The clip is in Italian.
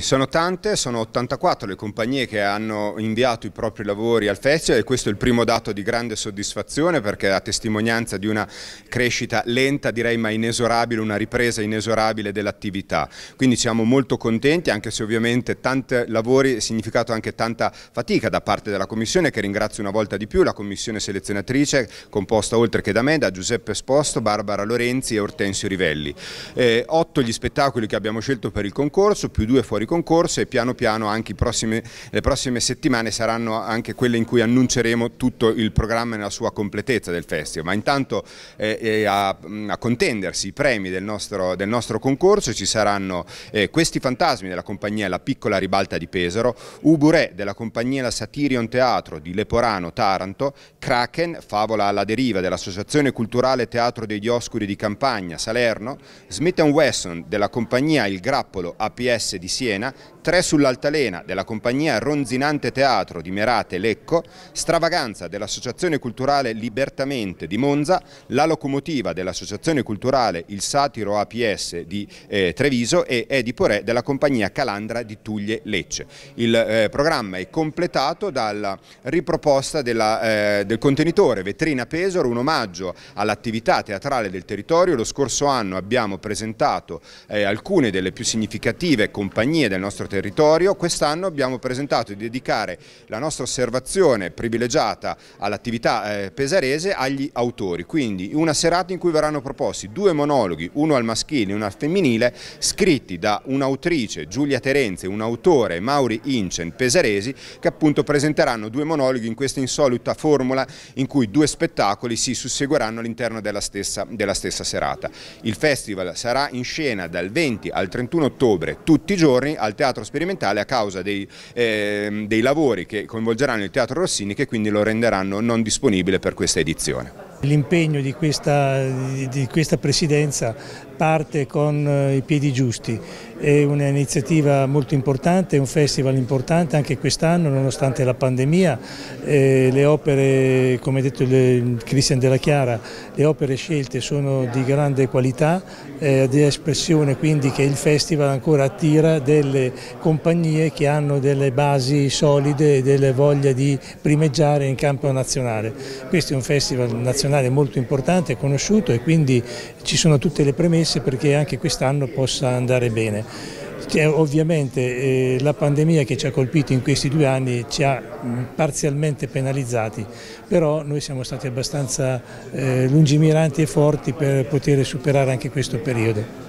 Sono tante, sono 84 le compagnie che hanno inviato i propri lavori al Festival e questo è il primo dato di grande soddisfazione perché è la testimonianza di una crescita lenta direi ma inesorabile, una ripresa inesorabile dell'attività. Quindi siamo molto contenti anche se ovviamente tanti lavori ha significato anche tanta fatica da parte della Commissione che ringrazio una volta di più, la Commissione selezionatrice composta oltre che da me, da Giuseppe Esposto, Barbara Lorenzi e Ortensio Rivelli. Eh, otto gli spettacoli che abbiamo scelto per il concorso, più due fuori concorso e piano piano anche prossime, le prossime settimane saranno anche quelle in cui annunceremo tutto il programma nella sua completezza del festival, ma intanto eh, eh a, a, contendersi i premi del nostro, del nostro concorso ci saranno eh, Questi Fantasmi della compagnia La Piccola Ribalta di Pesaro, Uburè della compagnia La Satirion Teatro di Leporano Taranto, Kraken, Favola alla deriva dell'Associazione Culturale Teatro degli Oscuri di Campagna Salerno, Smith Wesson della compagnia Il Grappolo APS di Siena, scena, tre sull'altalena della compagnia Ronzinante Teatro di Merate Lecco, Stravaganza dell'Associazione Culturale Libertamente di Monza, La Locomotiva dell'Associazione Culturale Il Satiro APS di eh, Treviso e Edipo Re della compagnia Calandra di Tuglie Lecce. Il eh, programma è completato dalla riproposta della, eh, del contenitore Vetrina Pesaro, un omaggio all'attività teatrale del territorio. Lo scorso anno abbiamo presentato eh, alcune delle più significative compagnie economie del nostro territorio, quest'anno abbiamo presentato di dedicare la nostra osservazione privilegiata all'attività eh, pesarese agli autori, quindi una serata in cui verranno proposti due monologhi, uno al maschile e uno al femminile, scritti da un'autrice Giulia Terenze e un autore Mauri Incen pesaresi che appunto presenteranno due monologhi in questa insolita formula in cui due spettacoli si susseguiranno all'interno della, della stessa serata. Il festival sarà in scena dal 20 al 31 ottobre tutti i giorni al Teatro Sperimentale a causa dei, eh, dei lavori che coinvolgeranno il Teatro Rossini che quindi lo renderanno non disponibile per questa edizione. L'impegno di questa, di questa, presidenza parte con eh, i piedi giusti, è un'iniziativa molto importante, è un festival importante anche quest'anno nonostante la pandemia, eh, le opere, come ha detto Cristian Della Chiara, le opere scelte sono di grande qualità, eh, di espressione quindi che il festival ancora attira delle compagnie che hanno delle basi solide e delle voglia di primeggiare in campo nazionale. Questo è un festival nazionale nazionale molto importante, conosciuto e quindi ci sono tutte le premesse perché anche quest'anno possa andare bene. Cioè, ovviamente eh, la pandemia che ci ha colpito in questi due anni ci ha mm, parzialmente penalizzati, però noi siamo stati abbastanza eh, lungimiranti e forti per poter superare anche questo periodo.